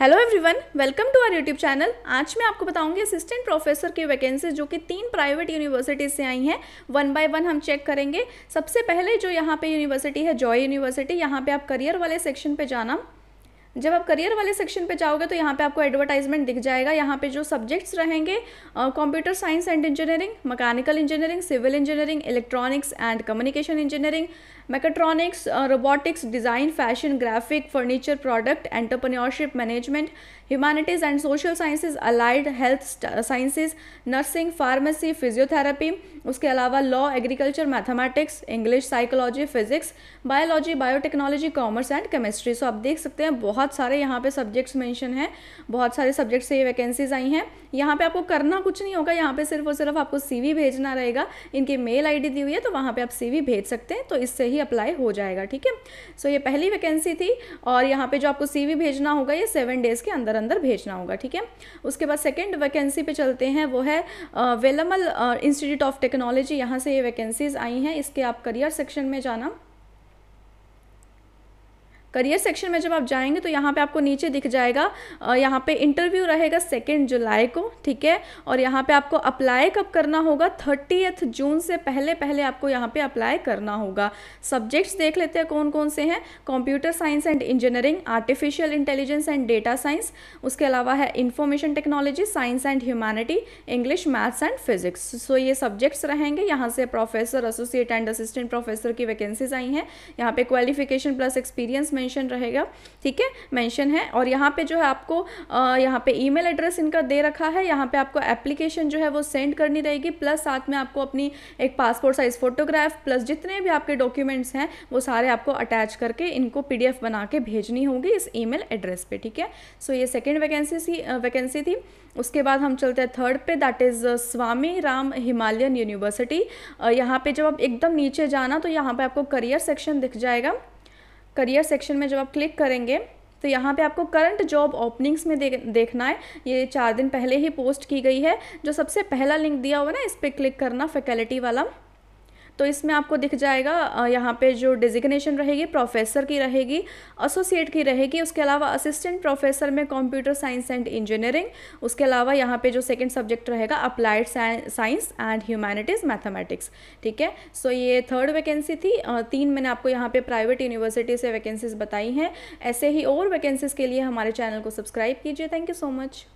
hello everyone welcome to our YouTube channel आज मैं आपको बताऊंगी असिस्टेंट प्रोफेसर की वैकेंसी जो कि तीन प्राइवेट यूनिवर्सिटीज से आई हैं वन बाय वन हम चेक करेंगे सबसे पहले जो यहाँ पे यूनिवर्सिटी है जॉय यूनिवर्सिटी यहाँ पे आप करियर वाले सेक्शन पे जाना जब आप करियर वाले सेक्शन पे जाओगे तो यहाँ पे आपको एडवर्टाइजमेंट दिख जाएगा यहाँ पे जो सब्जेक्ट्स रहेंगे computer science and engineering mechanical engineering civil engineering electronics and communication engineering mechatronics robotics design fashion graphic furniture product entrepreneurship management humanities and social sciences allied health sciences nursing pharmacy physiotherapy उसके अलावा law agriculture mathematics English psychology physics biology biotechnology commerce and chemistry so आप देख सकते हैं बहुत बहुत सारे यहाँ पे सब्जेक्ट्स मेंशन हैं बहुत सारे सब्जेक्ट्स से ये वैकेंसीज आई हैं यहाँ पे आपको करना कुछ नहीं होगा यहाँ पे सिर्फ और सिर्फ आपको सीवी भेजना रहेगा इनकी मेल आईडी दी हुई है तो वहाँ पे आप सीवी भेज सकते हैं तो इससे ही अप्लाई हो जाएगा ठीक है सो ये पहली वैकेंसी थी और यहाँ पर जो आपको सी भेजना होगा ये सेवन डेज़ के अंदर अंदर भेजना होगा ठीक है उसके बाद सेकेंड वैकेंसी पर चलते हैं वो है वेलमल इंस्टीट्यूट ऑफ टेक्नोलॉजी यहाँ से ये वैकेंसीज आई हैं इसके आप करियर सेक्शन में जाना करियर सेक्शन में जब आप जाएंगे तो यहाँ पे आपको नीचे दिख जाएगा यहाँ पे इंटरव्यू रहेगा सेकेंड जुलाई को ठीक है और यहाँ पे आपको अप्लाई कब करना होगा थर्टीथ जून से पहले पहले आपको यहाँ पे अप्लाई करना होगा सब्जेक्ट्स देख लेते हैं कौन कौन से हैं computer science and engineering artificial intelligence and data science उसके अलावा है information technology science and humanity English maths and physics so ये सब्जेक्ट्स रहेंगे यहाँ से professor associate and assistant professor की वैकेंसीज आई हैं यहाँ पे क्वालिफिकेशन प्लस एक्सपीरियंस में मेंशन रहेगा ठीक है मेंशन है और यहाँ पे जो है आपको यहाँ पे ईमेल एड्रेस इनका दे रखा है यहाँ पे आपको एप्लीकेशन जो है वो सेंड करनी रहेगी प्लस साथ में आपको अपनी एक पासपोर्ट साइज़ फ़ोटोग्राफ प्लस जितने भी आपके डॉक्यूमेंट्स हैं वो सारे आपको अटैच करके इनको पी बना के भेजनी होगी इस ई एड्रेस पे ठीक है सो ये सेकेंड वैकेंसी थी वैकेंसी थी उसके बाद हम चलते हैं थर्ड पे that is Swami Ram Himalayan university यहाँ पे जब आप एकदम नीचे जाना तो यहाँ पे आपको करियर सेक्शन दिख जाएगा करियर सेक्शन में जब आप क्लिक करेंगे तो यहाँ पे आपको करंट जॉब ओपनिंग्स में दे, देखना है ये चार दिन पहले ही पोस्ट की गई है जो सबसे पहला लिंक दिया हुआ ना इस पर क्लिक करना फैकल्टी वाला तो इसमें आपको दिख जाएगा यहाँ पे जो डिजिग्नेशन रहेगी प्रोफेसर की रहेगी एसोसिएट की रहेगी उसके अलावा असिस्टेंट प्रोफेसर में कंप्यूटर साइंस एंड इंजीनियरिंग उसके अलावा यहाँ पे जो सेकंड सब्जेक्ट रहेगा applied science and humanities mathematics ठीक है सो ये थर्ड वैकेंसी थी तीन मैंने आपको यहाँ पर प्राइवेट यूनिवर्सिटी से वैकेंसीज़ बताई हैं ऐसे ही और वैकेंसीज़ के लिए हमारे चैनल को सब्सक्राइब कीजिए थैंक यू सो मच